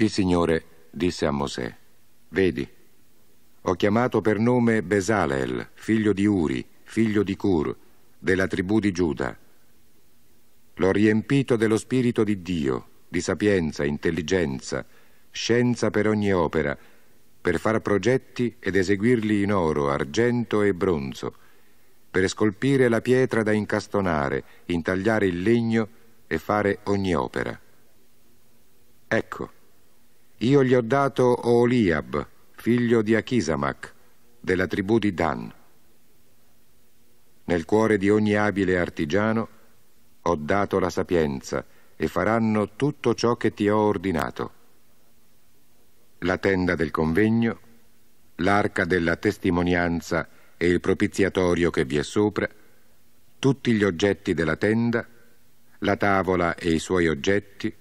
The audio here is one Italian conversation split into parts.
Il Signore disse a Mosè, vedi, ho chiamato per nome Besalel, figlio di Uri, figlio di Cur, della tribù di Giuda. L'ho riempito dello Spirito di Dio, di sapienza, intelligenza, scienza per ogni opera, per far progetti ed eseguirli in oro, argento e bronzo, per scolpire la pietra da incastonare, intagliare il legno e fare ogni opera. Ecco, io gli ho dato Oliab, figlio di Achisamac, della tribù di Dan. Nel cuore di ogni abile artigiano ho dato la sapienza e faranno tutto ciò che ti ho ordinato. La tenda del convegno, l'arca della testimonianza e il propiziatorio che vi è sopra, tutti gli oggetti della tenda, la tavola e i suoi oggetti,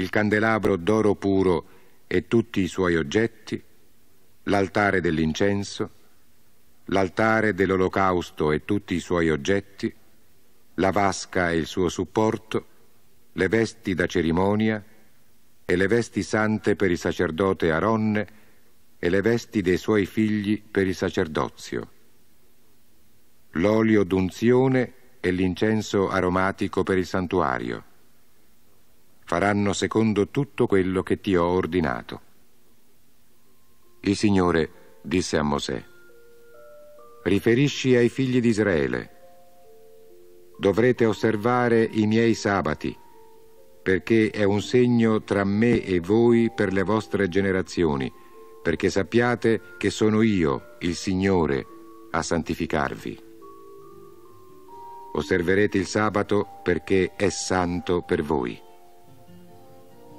il candelabro d'oro puro e tutti i suoi oggetti, l'altare dell'incenso, l'altare dell'olocausto e tutti i suoi oggetti, la vasca e il suo supporto, le vesti da cerimonia e le vesti sante per il sacerdote Aronne e le vesti dei suoi figli per il sacerdozio, l'olio d'unzione e l'incenso aromatico per il santuario faranno secondo tutto quello che ti ho ordinato. Il Signore disse a Mosè, riferisci ai figli di Israele, dovrete osservare i miei sabati, perché è un segno tra me e voi per le vostre generazioni, perché sappiate che sono io, il Signore, a santificarvi. Osserverete il sabato perché è santo per voi.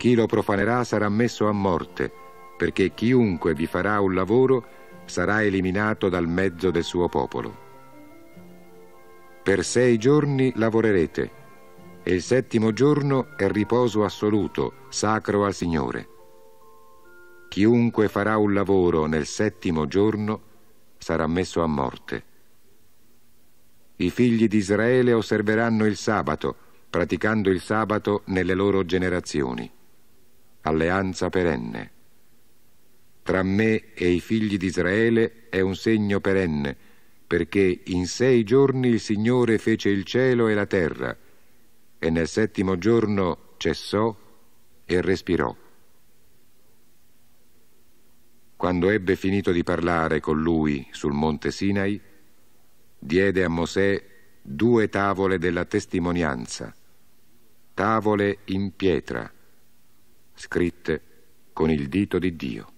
Chi lo profanerà sarà messo a morte, perché chiunque vi farà un lavoro sarà eliminato dal mezzo del suo popolo. Per sei giorni lavorerete, e il settimo giorno è riposo assoluto, sacro al Signore. Chiunque farà un lavoro nel settimo giorno sarà messo a morte. I figli di Israele osserveranno il sabato, praticando il sabato nelle loro generazioni alleanza perenne. Tra me e i figli di Israele è un segno perenne, perché in sei giorni il Signore fece il cielo e la terra, e nel settimo giorno cessò e respirò. Quando ebbe finito di parlare con lui sul monte Sinai, diede a Mosè due tavole della testimonianza, tavole in pietra, scritte con il dito di Dio.